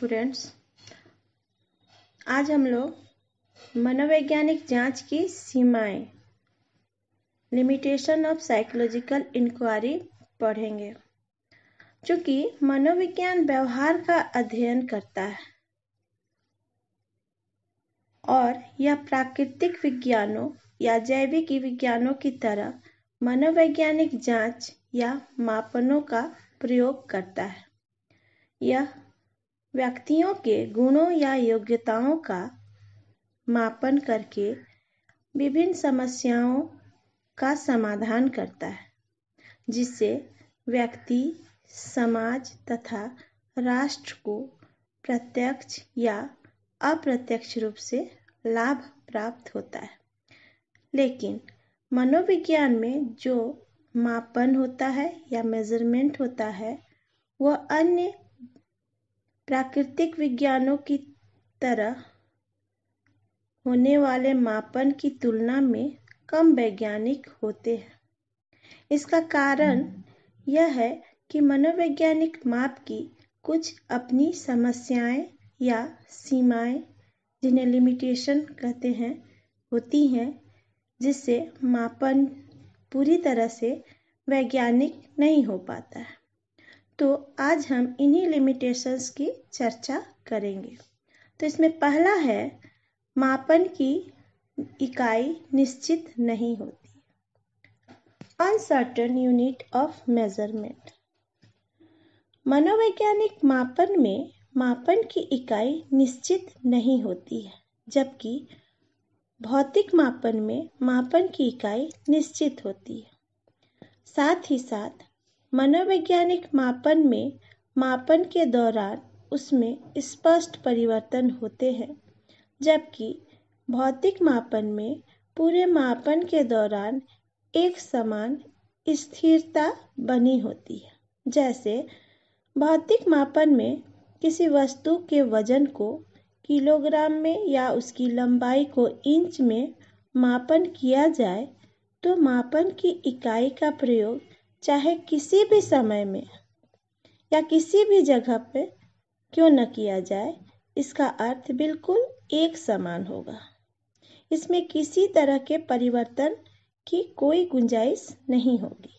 Students आज हम लोग मनोवैज्ञानिक जांच की सीमाएं लिमिटेशन ऑफ साइकोलॉजिकल इंक्वायरी पढ़ेंगे चूंकि मनोविज्ञान व्यवहार का अध्ययन करता है और यह प्राकृतिक विज्ञानों या जैविक विज्ञानों की तरह मनोवैज्ञानिक जांच या मापनों का प्रयोग करता है यह व्यक्तियों के गुणों या योग्यताओं का मापन करके विभिन्न समस्याओं का समाधान करता है जिससे व्यक्ति समाज तथा राष्ट्र को प्रत्यक्ष या अप्रत्यक्ष रूप से लाभ प्राप्त होता है लेकिन मनोविज्ञान में जो मापन होता है या मेजरमेंट होता है वह अन्य प्राकृतिक विज्ञानों की तरह होने वाले मापन की तुलना में कम वैज्ञानिक होते हैं इसका कारण यह है कि मनोवैज्ञानिक माप की कुछ अपनी समस्याएं या सीमाएं जिन्हें लिमिटेशन कहते हैं होती हैं जिससे मापन पूरी तरह से वैज्ञानिक नहीं हो पाता है तो आज हम इन्हीं लिमिटेशंस की चर्चा करेंगे तो इसमें पहला है मापन की इकाई निश्चित नहीं होती अनसर्टन यूनिट ऑफ मेजरमेंट मनोवैज्ञानिक मापन में मापन की इकाई निश्चित नहीं होती है जबकि भौतिक मापन में मापन की इकाई निश्चित होती है साथ ही साथ मनोवैज्ञानिक मापन में मापन के दौरान उसमें स्पष्ट परिवर्तन होते हैं जबकि भौतिक मापन में पूरे मापन के दौरान एक समान स्थिरता बनी होती है जैसे भौतिक मापन में किसी वस्तु के वजन को किलोग्राम में या उसकी लंबाई को इंच में मापन किया जाए तो मापन की इकाई का प्रयोग चाहे किसी भी समय में या किसी भी जगह पे क्यों न किया जाए इसका अर्थ बिल्कुल एक समान होगा इसमें किसी तरह के परिवर्तन की कोई गुंजाइश नहीं होगी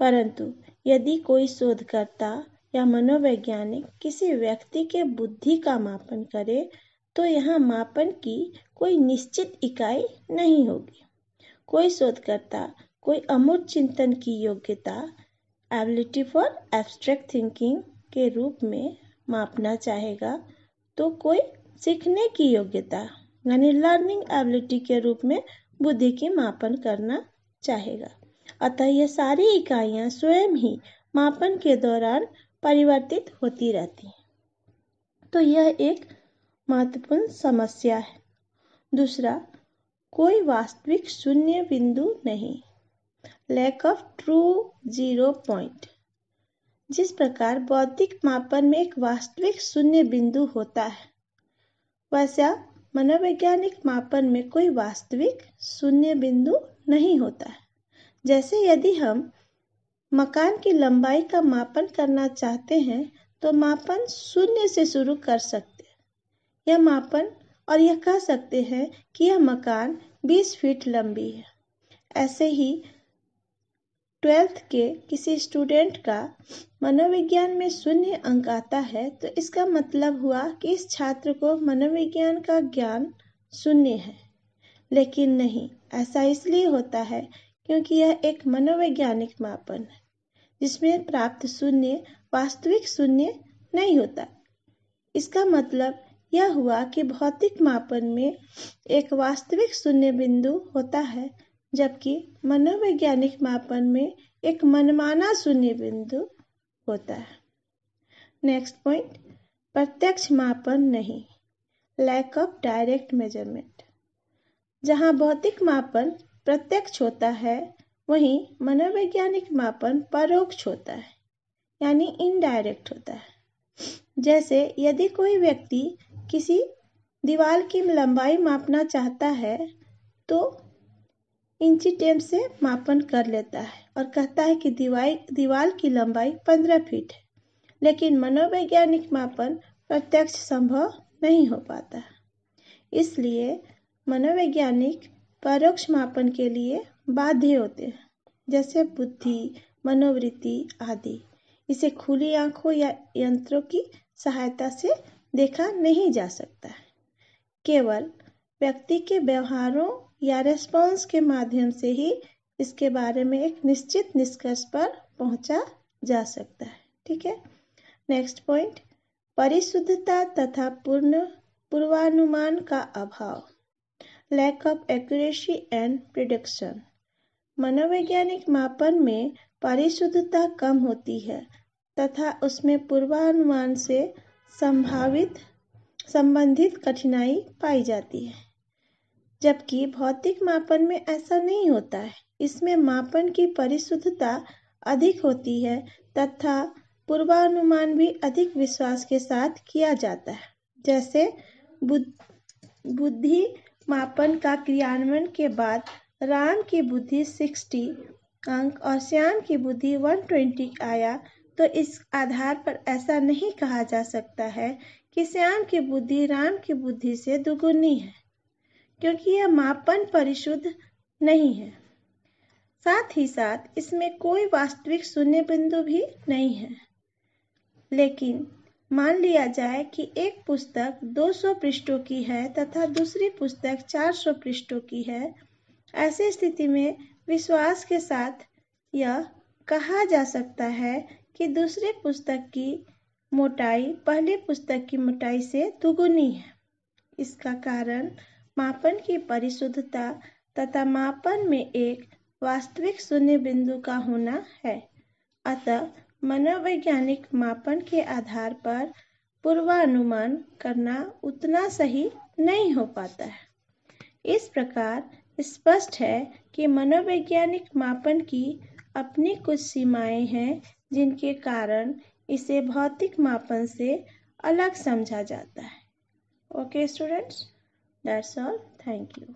परंतु यदि कोई शोधकर्ता या मनोवैज्ञानिक किसी व्यक्ति के बुद्धि का मापन करे तो यहाँ मापन की कोई निश्चित इकाई नहीं होगी कोई शोधकर्ता कोई अमूर्त चिंतन की योग्यता एबिलिटी फॉर एब्स्ट्रैक्ट थिंकिंग के रूप में मापना चाहेगा तो कोई सीखने की योग्यता यानी लर्निंग एबिलिटी के रूप में बुद्धि की मापन करना चाहेगा अतः यह सारी इकाइयाँ स्वयं ही मापन के दौरान परिवर्तित होती रहती हैं तो यह एक महत्वपूर्ण समस्या है दूसरा कोई वास्तविक शून्य बिंदु नहीं lack of true zero point जिस प्रकार बौद्धिक मापन में एक वास्तविक शून्य बिंदु होता है वैसा मनोवैज्ञानिक मापन में कोई वास्तविक शून्य बिंदु नहीं होता है जैसे यदि हम मकान की लंबाई का मापन करना चाहते हैं तो मापन शून्य से शुरू कर सकते हैं यह मापन और यह कह सकते हैं कि यह मकान 20 फीट लंबी है ऐसे ही ट्वेल्थ के किसी स्टूडेंट का मनोविज्ञान में शून्य अंक आता है तो इसका मतलब हुआ कि इस छात्र को मनोविज्ञान का ज्ञान शून्य है लेकिन नहीं ऐसा इसलिए होता है क्योंकि यह एक मनोवैज्ञानिक मापन है जिसमें प्राप्त शून्य वास्तविक शून्य नहीं होता इसका मतलब यह हुआ कि भौतिक मापन में एक वास्तविक शून्य बिंदु होता है जबकि मनोवैज्ञानिक मापन में एक मनमाना शून्य बिंदु होता है नेक्स्ट पॉइंट प्रत्यक्ष मापन नहीं लैक ऑफ डायरेक्ट मेजरमेंट जहाँ भौतिक मापन प्रत्यक्ष होता है वहीं मनोवैज्ञानिक मापन परोक्ष होता है यानी इनडायरेक्ट होता है जैसे यदि कोई व्यक्ति किसी दीवार की लंबाई मापना चाहता है तो इंची टेप से मापन कर लेता है और कहता है कि दीवाई दीवार की लंबाई पंद्रह फीट है लेकिन मनोवैज्ञानिक मापन प्रत्यक्ष संभव नहीं हो पाता इसलिए मनोवैज्ञानिक परोक्ष मापन के लिए बाध्य होते हैं जैसे बुद्धि मनोवृत्ति आदि इसे खुली आंखों या यंत्रों की सहायता से देखा नहीं जा सकता है केवल व्यक्ति के व्यवहारों या रेस्पॉन्स के माध्यम से ही इसके बारे में एक निश्चित निष्कर्ष पर पहुंचा जा सकता है ठीक है नेक्स्ट पॉइंट परिशुद्धता तथा पूर्ण पूर्वानुमान का अभाव lack of accuracy and prediction मनोवैज्ञानिक मापन में परिशुद्धता कम होती है तथा उसमें पूर्वानुमान से संभावित संबंधित कठिनाई पाई जाती है जबकि भौतिक मापन में ऐसा नहीं होता है इसमें मापन की परिशुद्धता अधिक होती है तथा पूर्वानुमान भी अधिक विश्वास के साथ किया जाता है जैसे बुद्धि मापन का क्रियान्वयन के बाद राम की बुद्धि सिक्सटी अंक और श्याम की बुद्धि वन ट्वेंटी आया तो इस आधार पर ऐसा नहीं कहा जा सकता है कि श्याम की बुद्धि राम की बुद्धि से दुगुनी है क्योंकि यह मापन परिशुद्ध नहीं है साथ ही साथ इसमें कोई वास्तविक शून्य बिंदु भी नहीं है लेकिन मान लिया जाए कि एक पुस्तक 200 पृष्ठों की है तथा दूसरी पुस्तक 400 पृष्ठों की है ऐसे स्थिति में विश्वास के साथ यह कहा जा सकता है कि दूसरी पुस्तक की मोटाई पहली पुस्तक की मोटाई से दुगुनी है इसका कारण मापन की परिशुद्धता तथा मापन में एक वास्तविक शून्य बिंदु का होना है अतः मनोवैज्ञानिक मापन के आधार पर पूर्वानुमान करना उतना सही नहीं हो पाता है इस प्रकार स्पष्ट है कि मनोवैज्ञानिक मापन की अपनी कुछ सीमाएं हैं जिनके कारण इसे भौतिक मापन से अलग समझा जाता है okay students That's all. Thank you.